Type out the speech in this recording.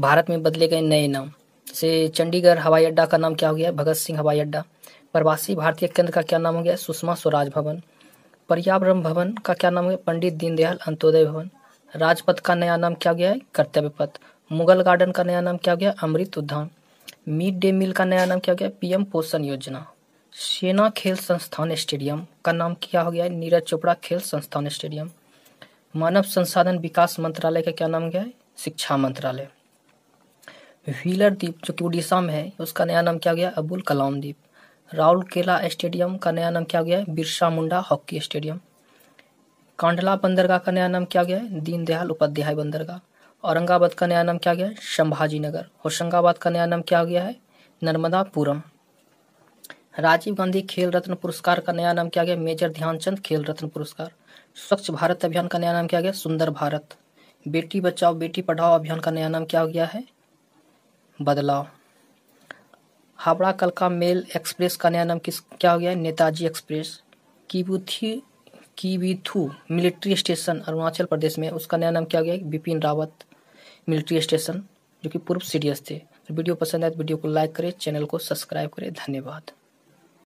भारत में बदले गए नए नाम जैसे चंडीगढ़ हवाई अड्डा का नाम क्या हो गया भगत सिंह हवाई अड्डा प्रवासी भारतीय केंद्र का क्या नाम हो गया सुषमा स्वराज भवन पर्यावरण भवन का क्या नाम हो गया पंडित दीनदयाल अंत्योदय भवन राजपथ का नया नाम क्या हो गया है कर्तव्य पथ मुगल गार्डन का नया नाम क्या हो गया अमृत उद्यान मिड डे मील का नया नाम क्या हो गया पीएम पोषण योजना सेना खेल संस्थान स्टेडियम का नाम क्या हो गया है नीरज चोपड़ा खेल संस्थान स्टेडियम मानव संसाधन विकास मंत्रालय का क्या नाम गया है शिक्षा मंत्रालय व्हीलर द्वीप जो कि उड़ीसा में है उसका नया नाम क्या गया अबुल कलाम द्वीप केला स्टेडियम का नया नाम क्या गया है बिरसा मुंडा हॉकी स्टेडियम कांडला बंदरगाह का नया नाम क्या गया है दीनदयाल उपाध्याय बंदरगाह औरंगाबाद का नया नाम क्या गया है संभाजी नगर होशंगाबाद का नया नाम क्या गया है नर्मदापुरम राजीव गांधी खेल रत्न पुरस्कार का नया नाम क्या गया मेजर ध्यानचंद खेल रत्न पुरस्कार स्वच्छ भारत अभियान का नया नाम क्या गया सुंदर भारत बेटी बचाओ बेटी पढ़ाओ अभियान का नया नाम क्या गया है बदलाव हावड़ा कलका मेल एक्सप्रेस का नया नाम किस क्या हो गया है Netaji express Kibithu Kibithu military station Arunachal Pradesh में उसका नया नाम क्या हो गया बिपिन रावत मिलिट्री स्टेशन जो कि पूर्व सीडीएस थे वीडियो पसंद आए तो वीडियो को लाइक करें चैनल को सब्सक्राइब करें धन्यवाद